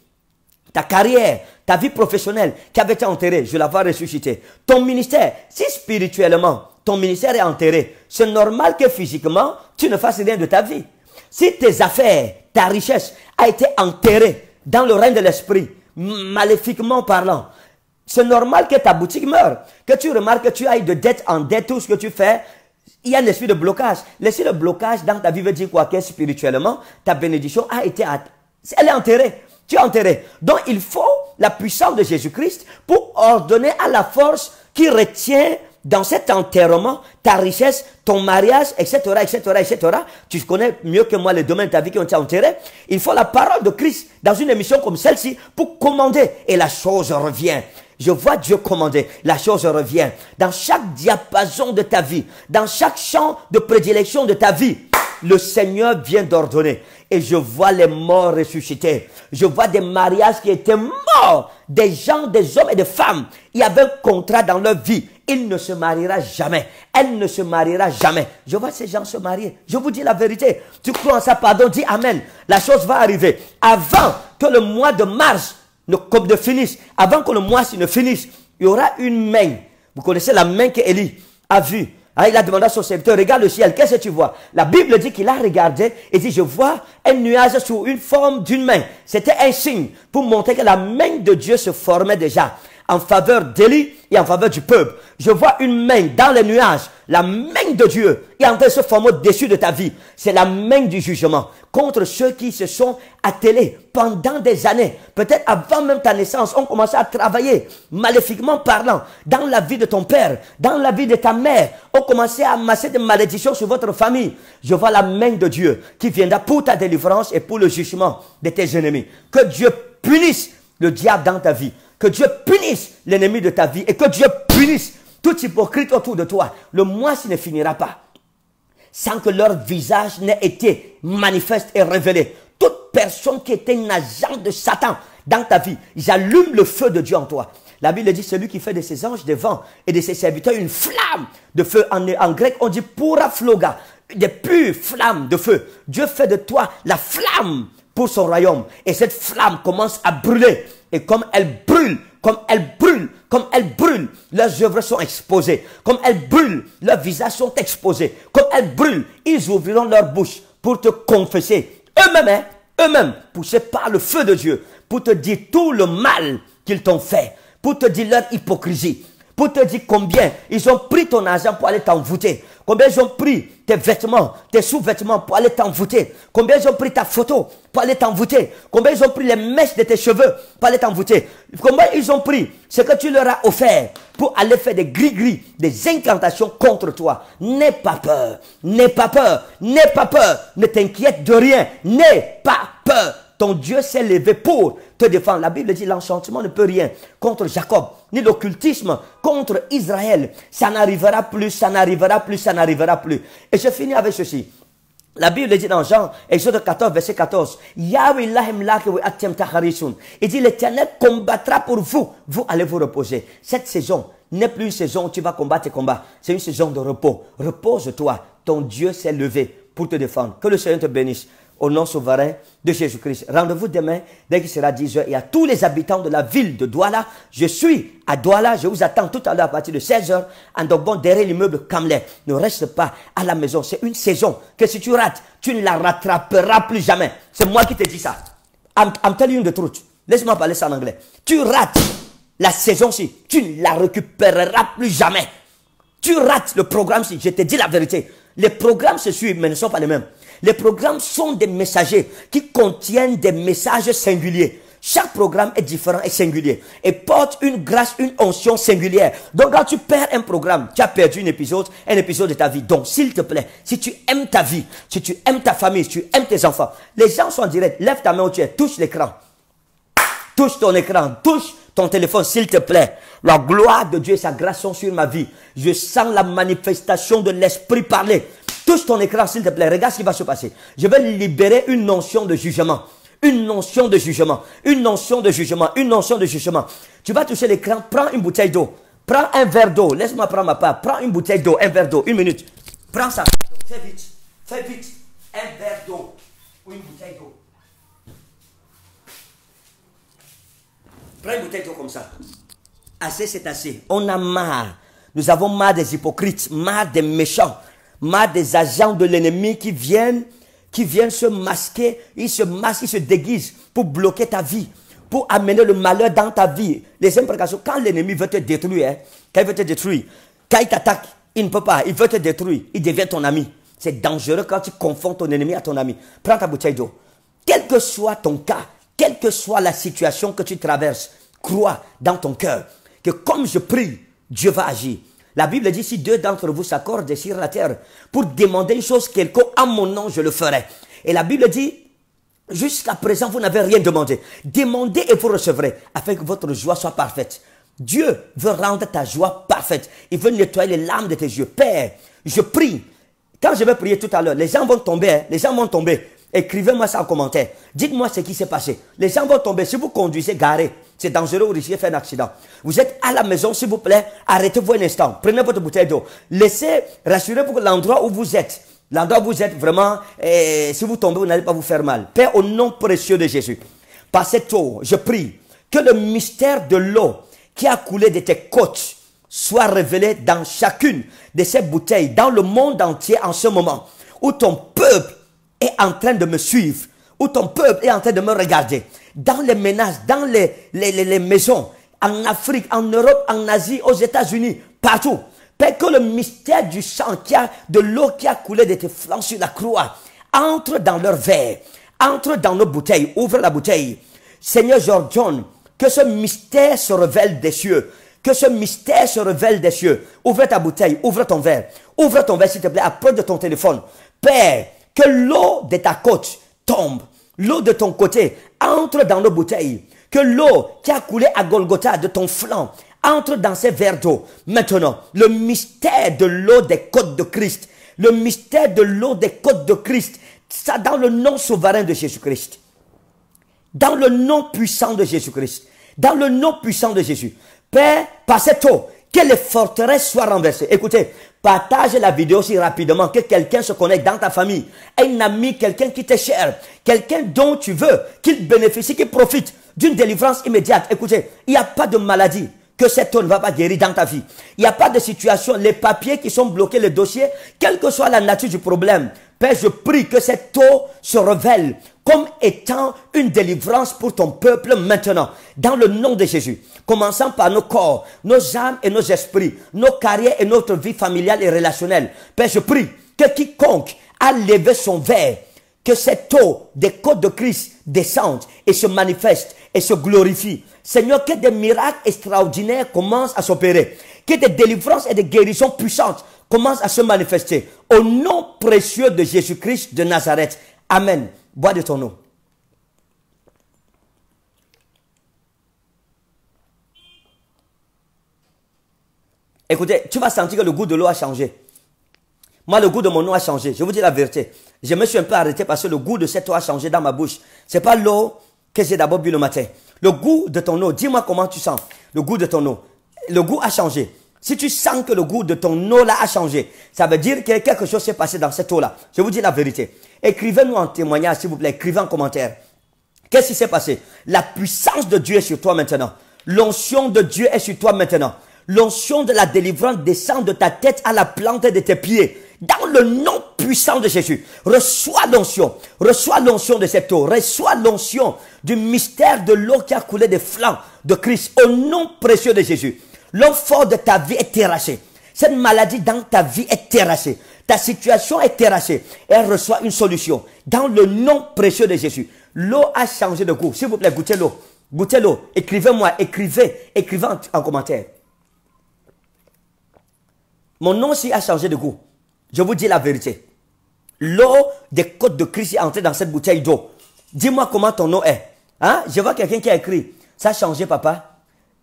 Ta carrière, ta vie professionnelle qui avait été enterrée, je l'avais ressuscité. Ton ministère, si spirituellement, ton ministère est enterré, c'est normal que physiquement, tu ne fasses rien de ta vie. Si tes affaires, ta richesse a été enterrée dans le règne de l'esprit, maléfiquement parlant, c'est normal que ta boutique meure, que tu remarques que tu ailles de dette en dette, tout ce que tu fais, il y a un esprit de blocage. L'esprit de blocage dans ta vie veut dire quoi Que spirituellement, ta bénédiction a été... Elle est enterrée. Tu es enterré. Donc, il faut la puissance de Jésus-Christ pour ordonner à la force qui retient dans cet enterrement ta richesse, ton mariage, etc., etc., etc. Tu connais mieux que moi les domaines de ta vie qui ont été enterrés. Il faut la parole de Christ dans une émission comme celle-ci pour commander et la chose revient. Je vois Dieu commander. La chose revient. Dans chaque diapason de ta vie, dans chaque champ de prédilection de ta vie, le Seigneur vient d'ordonner. Et je vois les morts ressuscités. Je vois des mariages qui étaient morts. Des gens, des hommes et des femmes. Il y avait un contrat dans leur vie. Il ne se mariera jamais. Elle ne se mariera jamais. Je vois ces gens se marier. Je vous dis la vérité. Tu crois en ça, pardon, dis Amen. La chose va arriver. Avant que le mois de mars le de finisse. Avant que le mois ne finisse, il y aura une main. Vous connaissez la main Élie a vue. Ah, il a demandé à son serviteur, regarde le ciel, qu'est-ce que tu vois La Bible dit qu'il a regardé et dit, je vois un nuage sous une forme d'une main. C'était un signe pour montrer que la main de Dieu se formait déjà en faveur d'Élie et en faveur du peuple. Je vois une main dans les nuages, la main de Dieu Et en fait, ce se au-dessus de ta vie. C'est la main du jugement contre ceux qui se sont attelés pendant des années. Peut-être avant même ta naissance, on commencé à travailler maléfiquement parlant dans la vie de ton père, dans la vie de ta mère. On commencé à amasser des malédictions sur votre famille. Je vois la main de Dieu qui viendra pour ta délivrance et pour le jugement de tes ennemis. Que Dieu punisse le diable dans ta vie. Que Dieu punisse l'ennemi de ta vie et que Dieu punisse tout hypocrite autour de toi. Le mois ne finira pas sans que leur visage n'ait été manifeste et révélé. Toute personne qui était un agent de Satan dans ta vie, j'allume le feu de Dieu en toi. La Bible dit celui qui fait de ses anges des vents et de ses serviteurs une flamme de feu. En, grec, on dit floga, des pures flammes de feu. Dieu fait de toi la flamme pour son royaume. Et cette flamme commence à brûler et comme elles brûlent, comme elles brûlent, comme elles brûlent, leurs œuvres sont exposées. Comme elles brûlent, leurs visages sont exposés. Comme elles brûlent, ils ouvriront leur bouche pour te confesser. Eux-mêmes, hein, eux-mêmes, poussés par le feu de Dieu, pour te dire tout le mal qu'ils t'ont fait, pour te dire leur hypocrisie, pour te dire combien ils ont pris ton argent pour aller t'envoûter, Combien ils ont pris tes vêtements, tes sous-vêtements pour aller t'envoûter. Combien ils ont pris ta photo pour aller t'envoûter. Combien ils ont pris les mèches de tes cheveux pour aller t'envoûter. Combien ils ont pris ce que tu leur as offert pour aller faire des gris-gris, des incantations contre toi. N'aie pas peur. N'aie pas peur. N'aie pas peur. Ne t'inquiète de rien. N'aie pas peur. Ton Dieu s'est levé pour te défendre. La Bible dit l'enchantement ne peut rien contre Jacob, ni l'occultisme contre Israël. Ça n'arrivera plus, ça n'arrivera plus, ça n'arrivera plus. Et je finis avec ceci. La Bible dit dans Jean, Exode 14, verset 14, Il dit, l'éternel combattra pour vous, vous allez vous reposer. Cette saison n'est plus une saison où tu vas combattre tes combats, c'est une saison de repos. Repose-toi, ton Dieu s'est levé pour te défendre. Que le Seigneur te bénisse au nom souverain de Jésus-Christ. Rendez-vous demain dès qu'il sera 10h et à tous les habitants de la ville de Douala. Je suis à Douala, je vous attends tout à l'heure à partir de 16h en bon, derrière l'immeuble Kamler. Ne reste pas à la maison, c'est une saison que si tu rates, tu ne la rattraperas plus jamais. C'est moi qui te dis ça. I'm, I'm telling you the truth. Laisse-moi parler ça en anglais. Tu rates la saison-ci, tu ne la récupéreras plus jamais. Tu rates le programme-ci, je te dis la vérité. Les programmes se suivent, mais ne sont pas les mêmes. Les programmes sont des messagers qui contiennent des messages singuliers. Chaque programme est différent et singulier et porte une grâce, une onction singulière. Donc quand tu perds un programme, tu as perdu un épisode, un épisode de ta vie. Donc s'il te plaît, si tu aimes ta vie, si tu aimes ta famille, si tu aimes tes enfants, les gens sont en direct, lève ta main où tu es, touche l'écran. Touche ton écran, touche ton téléphone, s'il te plaît. La gloire de Dieu et sa grâce sont sur ma vie. Je sens la manifestation de l'Esprit parler. Touche ton écran, s'il te plaît. Regarde ce qui va se passer. Je vais libérer une notion de jugement. Une notion de jugement. Une notion de jugement. Une notion de jugement. Tu vas toucher l'écran. Prends une bouteille d'eau. Prends un verre d'eau. Laisse-moi prendre ma part. Prends une bouteille d'eau. Un verre d'eau. Une minute. Prends ça. Fais vite. Fais vite. Un verre d'eau. Ou une bouteille d'eau. Prends une bouteille d'eau comme ça. Assez, c'est assez. On a marre. Nous avons marre des hypocrites, marre des méchants, M'a des agents de l'ennemi qui viennent, qui viennent se masquer, ils se masquent, ils se déguisent pour bloquer ta vie, pour amener le malheur dans ta vie. Les imprécations, quand l'ennemi veut te détruire, hein, quand il veut te détruire, quand il t'attaque, il ne peut pas, il veut te détruire, il devient ton ami. C'est dangereux quand tu confonds ton ennemi à ton ami. Prends ta bouteille d'eau. Quel que soit ton cas, quelle que soit la situation que tu traverses, crois dans ton cœur que comme je prie, Dieu va agir. La Bible dit, si deux d'entre vous s'accordent sur la terre pour demander une chose quelconque à mon nom, je le ferai. Et la Bible dit, jusqu'à présent, vous n'avez rien demandé. Demandez et vous recevrez, afin que votre joie soit parfaite. Dieu veut rendre ta joie parfaite. Il veut nettoyer les larmes de tes yeux. Père, je prie. Quand je vais prier tout à l'heure, les gens vont tomber. Hein. Les gens vont tomber. Écrivez-moi ça en commentaire. Dites-moi ce qui s'est passé. Les gens vont tomber. Si vous conduisez, garé, c'est dangereux, vous risquez de faire un accident. Vous êtes à la maison, s'il vous plaît, arrêtez-vous un instant. Prenez votre bouteille d'eau. Laissez, rassurez-vous que l'endroit où vous êtes, l'endroit où vous êtes vraiment, eh, si vous tombez, vous n'allez pas vous faire mal. Père, au nom précieux de Jésus, par cette eau, je prie que le mystère de l'eau qui a coulé de tes côtes soit révélé dans chacune de ces bouteilles, dans le monde entier en ce moment, où ton peuple est en train de me suivre où ton peuple est en train de me regarder, dans les ménages, dans les, les, les, maisons, en Afrique, en Europe, en Asie, aux États-Unis, partout. Père, que le mystère du sang qui a, de l'eau qui a coulé de tes flancs sur la croix, entre dans leur verre, entre dans nos bouteilles, ouvre la bouteille. Seigneur, Jean-John, que ce mystère se révèle des cieux. Que ce mystère se révèle des cieux. Ouvre ta bouteille, ouvre ton verre. Ouvre ton verre, s'il te plaît, près de ton téléphone. Père, que l'eau de ta côte tombe l'eau de ton côté entre dans nos bouteilles, que l'eau qui a coulé à Golgotha de ton flanc entre dans ces verres d'eau. Maintenant, le mystère de l'eau des côtes de Christ, le mystère de l'eau des côtes de Christ, ça dans le nom souverain de Jésus-Christ, dans le nom puissant de Jésus-Christ, dans le nom puissant de Jésus. Père, par cette eau, que les forteresses soient renversées. Écoutez, Partage la vidéo aussi rapidement, que quelqu'un se connecte dans ta famille, un ami, quelqu'un qui t'est cher, quelqu'un dont tu veux qu'il bénéficie, qu'il profite d'une délivrance immédiate. Écoutez, il n'y a pas de maladie que cet homme ne va pas guérir dans ta vie. Il n'y a pas de situation, les papiers qui sont bloqués, les dossiers, quelle que soit la nature du problème, Père, je prie que cette eau se révèle comme étant une délivrance pour ton peuple maintenant, dans le nom de Jésus. Commençant par nos corps, nos âmes et nos esprits, nos carrières et notre vie familiale et relationnelle. Père, je prie que quiconque a levé son verre, que cette eau des côtes de Christ descende et se manifeste et se glorifie. Seigneur, que des miracles extraordinaires commencent à s'opérer. Que des délivrances et des guérisons puissantes commence à se manifester. Au nom précieux de Jésus-Christ de Nazareth. Amen. Bois de ton eau. Écoutez, tu vas sentir que le goût de l'eau a changé. Moi, le goût de mon eau a changé. Je vous dis la vérité. Je me suis un peu arrêté parce que le goût de cette eau a changé dans ma bouche. Ce n'est pas l'eau que j'ai d'abord bu le matin. Le goût de ton eau, dis-moi comment tu sens. Le goût de ton eau. Le goût a changé. Si tu sens que le goût de ton eau là a changé, ça veut dire que quelque chose s'est passé dans cette eau là. Je vous dis la vérité. Écrivez-nous en témoignage, s'il vous plaît. Écrivez en commentaire. Qu'est-ce qui s'est passé La puissance de Dieu est sur toi maintenant. L'onction de Dieu est sur toi maintenant. L'onction de la délivrance descend de ta tête à la plante de tes pieds. Dans le nom puissant de Jésus, reçois l'onction. Reçois l'onction de cette eau. Reçois l'onction du mystère de l'eau qui a coulé des flancs de Christ. Au nom précieux de Jésus. L'eau fort de ta vie est terrassée. Cette maladie dans ta vie est terrassée. Ta situation est terrassée. Elle reçoit une solution. Dans le nom précieux de Jésus, l'eau a changé de goût. S'il vous plaît, goûtez l'eau. Goûtez l'eau. Écrivez-moi. Écrivez. Écrivez en, commentaire. Mon nom aussi a changé de goût. Je vous dis la vérité. L'eau des côtes de Christ est entrée dans cette bouteille d'eau. Dis-moi comment ton nom est. Hein? Je vois quelqu'un qui a écrit. Ça a changé, papa.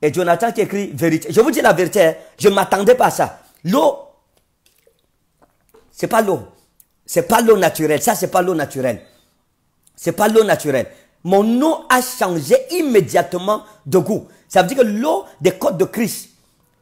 Et Jonathan qui écrit vérité. Je vous dis la vérité, hein. je ne m'attendais pas à ça. L'eau, c'est pas l'eau. C'est pas l'eau naturelle. Ça, c'est pas l'eau naturelle. C'est pas l'eau naturelle. Mon eau a changé immédiatement de goût. Ça veut dire que l'eau des côtes de Christ.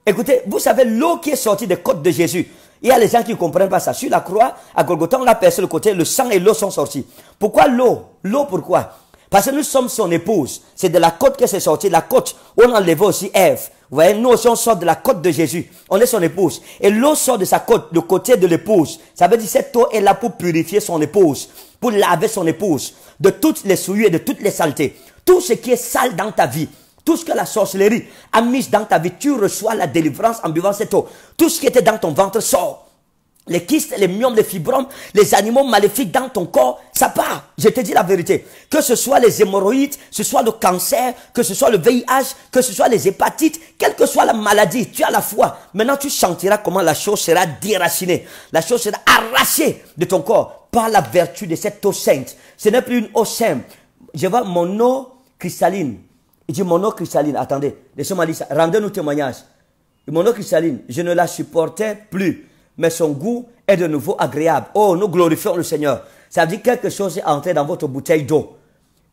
Écoutez, vous savez, l'eau qui est sortie des côtes de Jésus. Il y a les gens qui ne comprennent pas ça. Sur la croix, à Golgotha, on a percé le côté, le sang et l'eau sont sortis. Pourquoi l'eau L'eau, pourquoi parce que nous sommes son épouse. C'est de la côte que c'est sorti. La côte, on enlève aussi Ève. Vous voyez, nous aussi, on sort de la côte de Jésus. On est son épouse. Et l'eau sort de sa côte, le côté de l'épouse. Ça veut dire que cette eau est là pour purifier son épouse, pour laver son épouse de toutes les souillures et de toutes les saletés. Tout ce qui est sale dans ta vie, tout ce que la sorcellerie a mis dans ta vie, tu reçois la délivrance en buvant cette eau. Tout ce qui était dans ton ventre sort les kystes, les myomes, les fibromes, les animaux maléfiques dans ton corps, ça part. Je te dis la vérité. Que ce soit les hémorroïdes, que ce soit le cancer, que ce soit le VIH, que ce soit les hépatites, quelle que soit la maladie, tu as la foi. Maintenant, tu sentiras comment la chose sera déracinée. La chose sera arrachée de ton corps par la vertu de cette eau sainte. Ce n'est plus une eau sainte. Je vois mon eau cristalline. Il dit mon eau cristalline. Attendez, laissez-moi lire ça. Rendez-nous témoignage. Mon eau cristalline, je ne la supportais plus mais son goût est de nouveau agréable. Oh, nous glorifions le Seigneur. Ça veut dire quelque chose est entré dans votre bouteille d'eau.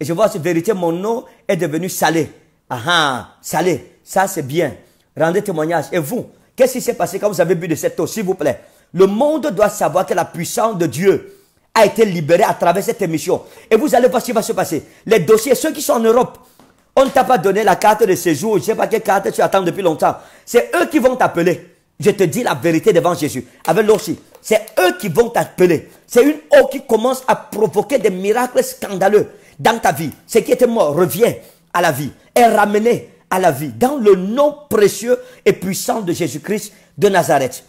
Et je vois cette vérité, mon eau est devenue salée. Ah ah, salée. Ça, c'est bien. Rendez témoignage. Et vous, qu'est-ce qui s'est passé quand vous avez bu de cette eau, s'il vous plaît? Le monde doit savoir que la puissance de Dieu a été libérée à travers cette émission. Et vous allez voir ce qui va se passer. Les dossiers, ceux qui sont en Europe, on ne t'a pas donné la carte de séjour, je ne sais pas quelle carte tu attends depuis longtemps. C'est eux qui vont t'appeler. Je te dis la vérité devant Jésus. Avec aussi. c'est eux qui vont t'appeler. C'est une eau qui commence à provoquer des miracles scandaleux dans ta vie. Ce qui était mort revient à la vie, est ramené à la vie. Dans le nom précieux et puissant de Jésus-Christ de Nazareth.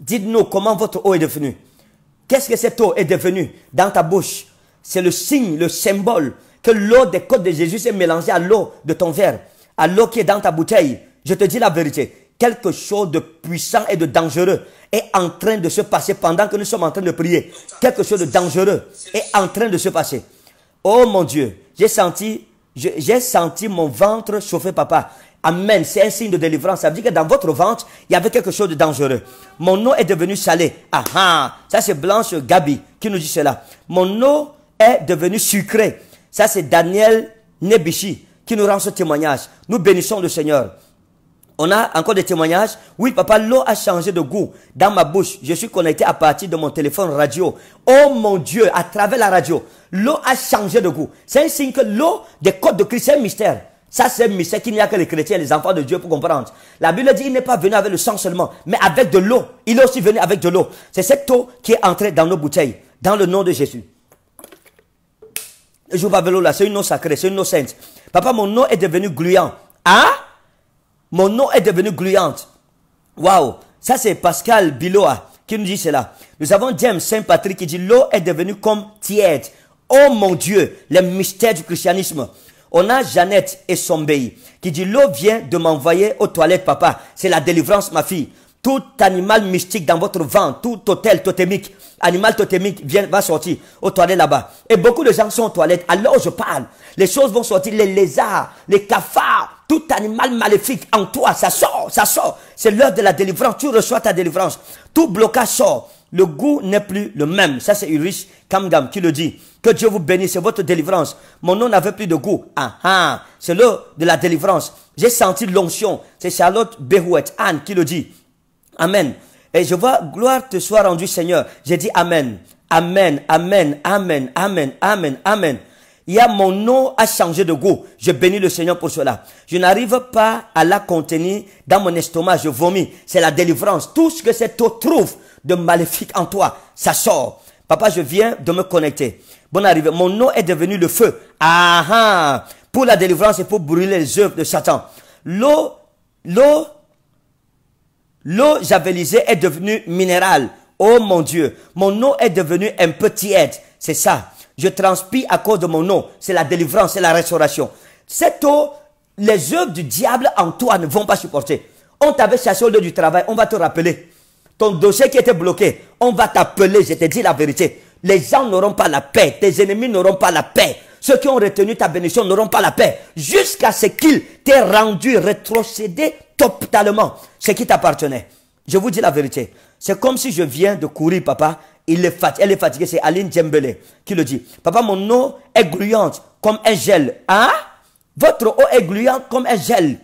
Dites-nous comment votre eau est devenue. Qu'est-ce que cette eau est devenue dans ta bouche C'est le signe, le symbole que l'eau des côtes de Jésus s'est mélangée à l'eau de ton verre, à l'eau qui est dans ta bouteille. Je te dis la vérité quelque chose de puissant et de dangereux est en train de se passer pendant que nous sommes en train de prier. Quelque chose de dangereux est en train de se passer. Oh mon Dieu, j'ai senti, j'ai senti mon ventre chauffer, papa. Amen. C'est un signe de délivrance. Ça veut dire que dans votre ventre, il y avait quelque chose de dangereux. Mon eau est devenue salée. Aha. Ah. Ça, c'est Blanche Gabi qui nous dit cela. Mon eau est devenue sucrée. Ça, c'est Daniel Nebichi qui nous rend ce témoignage. Nous bénissons le Seigneur. On a encore des témoignages. Oui, papa, l'eau a changé de goût dans ma bouche. Je suis connecté à partir de mon téléphone radio. Oh mon Dieu, à travers la radio, l'eau a changé de goût. C'est un signe que l'eau des côtes de Christ, c'est un mystère. Ça, c'est un mystère qu'il n'y a que les chrétiens, les enfants de Dieu pour comprendre. La Bible dit, il n'est pas venu avec le sang seulement, mais avec de l'eau. Il est aussi venu avec de l'eau. C'est cette eau qui est entrée dans nos bouteilles, dans le nom de Jésus. Je vous parle l'eau là, c'est une eau sacrée, c'est une eau sainte. Papa, mon eau est devenue gluant. Hein? Mon nom est devenue gluante. Waouh. Ça, c'est Pascal Biloa qui nous dit cela. Nous avons James Saint-Patrick qui dit l'eau est devenue comme tiède. Oh mon Dieu, les mystères du christianisme. On a Jeannette et bébé qui dit l'eau vient de m'envoyer aux toilettes, papa. C'est la délivrance, ma fille. Tout animal mystique dans votre vent, tout hôtel totémique, animal totémique vient, va sortir aux toilettes là-bas. Et beaucoup de gens sont aux toilettes. Alors je parle, les choses vont sortir, les lézards, les cafards, tout animal maléfique en toi, ça sort, ça sort. C'est l'heure de la délivrance, tu reçois ta délivrance. Tout blocage sort. Le goût n'est plus le même. Ça, c'est Ulrich Kamgam qui le dit. Que Dieu vous bénisse, c'est votre délivrance. Mon nom n'avait plus de goût. Ah ah, c'est l'heure de la délivrance. J'ai senti l'onction. C'est Charlotte Behouet, Anne, qui le dit. Amen. Et je vois, gloire te soit rendue, Seigneur. J'ai dit Amen. Amen, Amen, Amen, Amen, Amen, Amen. Il y a mon eau a changé de goût. Je bénis le Seigneur pour cela. Je n'arrive pas à la contenir dans mon estomac. Je vomis. C'est la délivrance. Tout ce que cette eau trouve de maléfique en toi, ça sort. Papa, je viens de me connecter. bon arrivée. Mon eau est devenu le feu. Aha. Ah. Pour la délivrance et pour brûler les œuvres de Satan. L'eau, l'eau L'eau javelisée est devenue minérale. Oh mon Dieu, mon eau est devenue un petit aide. C'est ça. Je transpire à cause de mon eau. C'est la délivrance, c'est la restauration. Cette eau, les œuvres du diable en toi ne vont pas supporter. On t'avait chassé au lieu du travail, on va te rappeler. Ton dossier qui était bloqué, on va t'appeler, je te dis la vérité. Les gens n'auront pas la paix, tes ennemis n'auront pas la paix. Ceux qui ont retenu ta bénédiction n'auront pas la paix. Jusqu'à ce qu'ils t'aient rendu rétrocédé totalement ce qui t'appartenait. Je vous dis la vérité. C'est comme si je viens de courir, papa. Il est fatigué, elle est fatiguée. C'est Aline Djembele qui le dit. Papa, mon eau est gluante comme un gel. Hein? Votre eau est gluante comme un gel.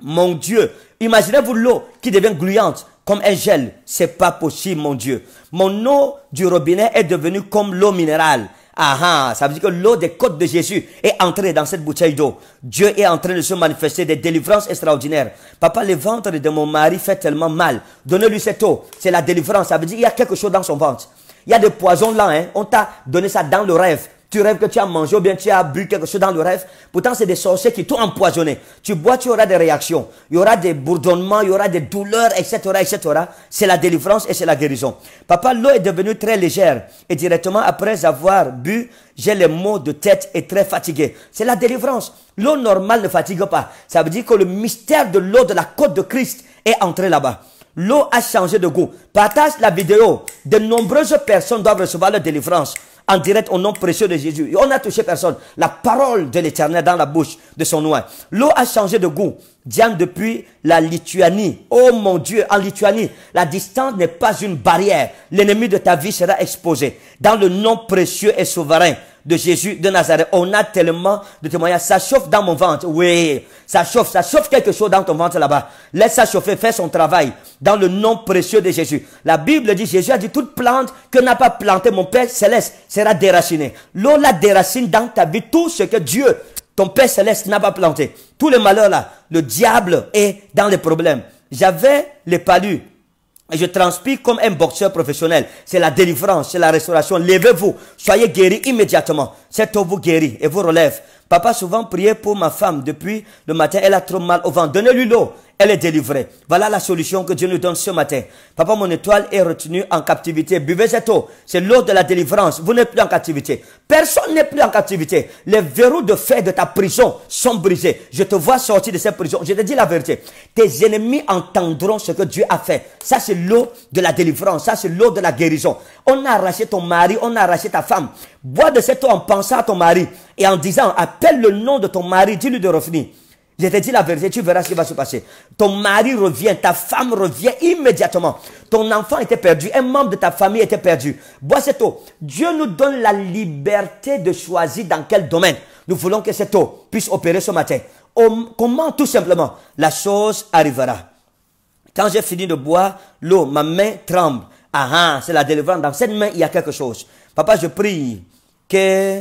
Mon Dieu, imaginez-vous l'eau qui devient gluante comme un gel. C'est pas possible, mon Dieu. Mon eau du robinet est devenue comme l'eau minérale. Ah, ah, ça veut dire que l'eau des côtes de Jésus est entrée dans cette bouteille d'eau. Dieu est en train de se manifester des délivrances extraordinaires. Papa, le ventre de mon mari fait tellement mal. Donnez-lui cette eau. C'est la délivrance. Ça veut dire qu'il y a quelque chose dans son ventre. Il y a des poisons là. Hein. On t'a donné ça dans le rêve. Tu rêves que tu as mangé ou bien tu as bu quelque chose dans le rêve. Pourtant, c'est des sorciers qui t'ont empoisonné. Tu bois, tu auras des réactions. Il y aura des bourdonnements, il y aura des douleurs, etc., etc. C'est la délivrance et c'est la guérison. Papa, l'eau est devenue très légère. Et directement après avoir bu, j'ai les maux de tête et très fatigué. C'est la délivrance. L'eau normale ne fatigue pas. Ça veut dire que le mystère de l'eau de la côte de Christ est entré là-bas. L'eau a changé de goût. Partage la vidéo. De nombreuses personnes doivent recevoir leur délivrance en direct au nom précieux de Jésus. On n'a touché personne. La parole de l'éternel dans la bouche de son oin. L'eau a changé de goût. Diane, depuis la Lituanie. Oh mon Dieu, en Lituanie, la distance n'est pas une barrière. L'ennemi de ta vie sera exposé. Dans le nom précieux et souverain de Jésus de Nazareth. On a tellement de témoignages. Ça chauffe dans mon ventre. Oui, ça chauffe. Ça chauffe quelque chose dans ton ventre là-bas. Laisse ça chauffer. Fais son travail dans le nom précieux de Jésus. La Bible dit, Jésus a dit, toute plante que n'a pas planté mon Père céleste sera déracinée. L'eau la déracine dans ta vie. Tout ce que Dieu, ton Père céleste, n'a pas planté. Tous les malheurs là, le diable est dans les problèmes. J'avais les palus et je transpire comme un boxeur professionnel. C'est la délivrance, c'est la restauration. Levez-vous, soyez guéri immédiatement. Cette eau vous guérit et vous relève. Papa souvent priait pour ma femme depuis le matin, elle a trop mal au ventre. Donnez-lui l'eau elle est délivrée. Voilà la solution que Dieu nous donne ce matin. Papa, mon étoile est retenue en captivité. Buvez cette eau. C'est l'eau de la délivrance. Vous n'êtes plus en captivité. Personne n'est plus en captivité. Les verrous de fer de ta prison sont brisés. Je te vois sortir de cette prison. Je te dis la vérité. Tes ennemis entendront ce que Dieu a fait. Ça, c'est l'eau de la délivrance. Ça, c'est l'eau de la guérison. On a arraché ton mari. On a arraché ta femme. Bois de cette eau en pensant à ton mari et en disant, appelle le nom de ton mari. Dis-lui de revenir. Je te dis la vérité, tu verras ce qui va se passer. Ton mari revient, ta femme revient immédiatement. Ton enfant était perdu, un membre de ta famille était perdu. Bois cette eau. Dieu nous donne la liberté de choisir dans quel domaine nous voulons que cette eau puisse opérer ce matin. Comment tout simplement La chose arrivera. Quand j'ai fini de boire l'eau, ma main tremble. Ah ah, c'est la délivrance. Dans cette main, il y a quelque chose. Papa, je prie que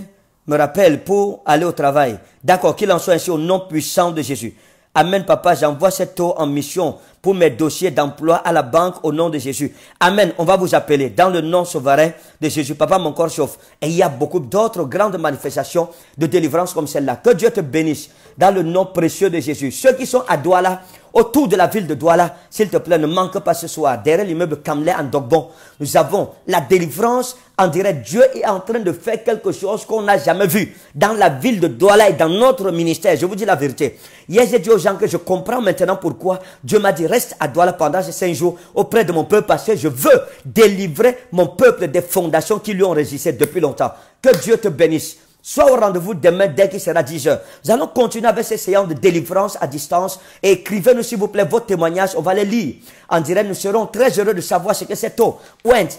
me rappelle pour aller au travail. D'accord, qu'il en soit ainsi au nom puissant de Jésus. Amen, papa, j'envoie cette eau en mission pour mes dossiers d'emploi à la banque au nom de Jésus. Amen, on va vous appeler dans le nom souverain de Jésus. Papa, mon corps chauffe. Et il y a beaucoup d'autres grandes manifestations de délivrance comme celle-là. Que Dieu te bénisse dans le nom précieux de Jésus. Ceux qui sont à Douala, autour de la ville de Douala. S'il te plaît, ne manque pas ce soir. Derrière l'immeuble Kamlé en Dogbon, nous avons la délivrance. En direct, Dieu est en train de faire quelque chose qu'on n'a jamais vu dans la ville de Douala et dans notre ministère. Je vous dis la vérité. Hier, j'ai dit aux gens que je comprends maintenant pourquoi Dieu m'a dit reste à Douala pendant ces cinq jours auprès de mon peuple parce que je veux délivrer mon peuple des fondations qui lui ont résisté depuis longtemps. Que Dieu te bénisse. Soit au rendez-vous demain dès qu'il sera 10 heures. Nous allons continuer avec ces séances de délivrance à distance. Écrivez-nous s'il vous plaît vos témoignages, on va les lire. En direct, nous serons très heureux de savoir ce que cette eau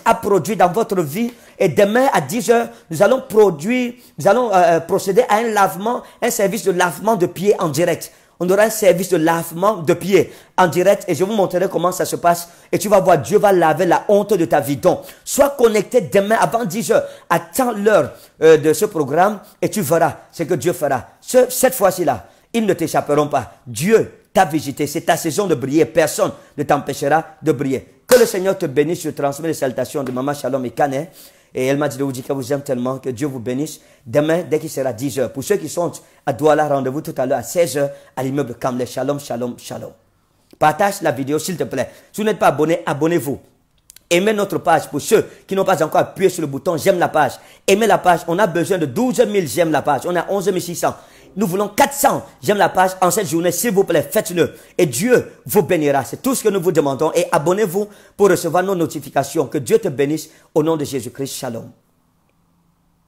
a produit dans votre vie. Et demain à 10 heures, nous allons produire, nous allons euh, euh, procéder à un lavement, un service de lavement de pieds en direct on aura un service de lavement de pieds en direct et je vous montrerai comment ça se passe. Et tu vas voir, Dieu va laver la honte de ta vie. Donc, sois connecté demain avant 10 heures. Attends l'heure euh, de ce programme et tu verras ce que Dieu fera. cette fois-ci-là, ils ne t'échapperont pas. Dieu t'a visité. C'est ta saison de briller. Personne ne t'empêchera de briller. Que le Seigneur te bénisse. Je transmets les salutations de Maman Shalom et Canet. Et elle m'a dit de vous dire que vous aime tellement, que Dieu vous bénisse. Demain, dès qu'il sera 10h, pour ceux qui sont à Douala, rendez-vous tout à l'heure à 16h à l'immeuble Kamle. Shalom, shalom, shalom. Partage la vidéo, s'il te plaît. Si vous n'êtes pas abonné, abonnez-vous. Aimez notre page pour ceux qui n'ont pas encore appuyé sur le bouton j'aime la page. Aimez la page. On a besoin de 12 000 j'aime la page. On a 11 600. Nous voulons 400. J'aime la page. En cette journée, s'il vous plaît, faites-le. Et Dieu vous bénira. C'est tout ce que nous vous demandons. Et abonnez-vous pour recevoir nos notifications. Que Dieu te bénisse. Au nom de Jésus-Christ. Shalom.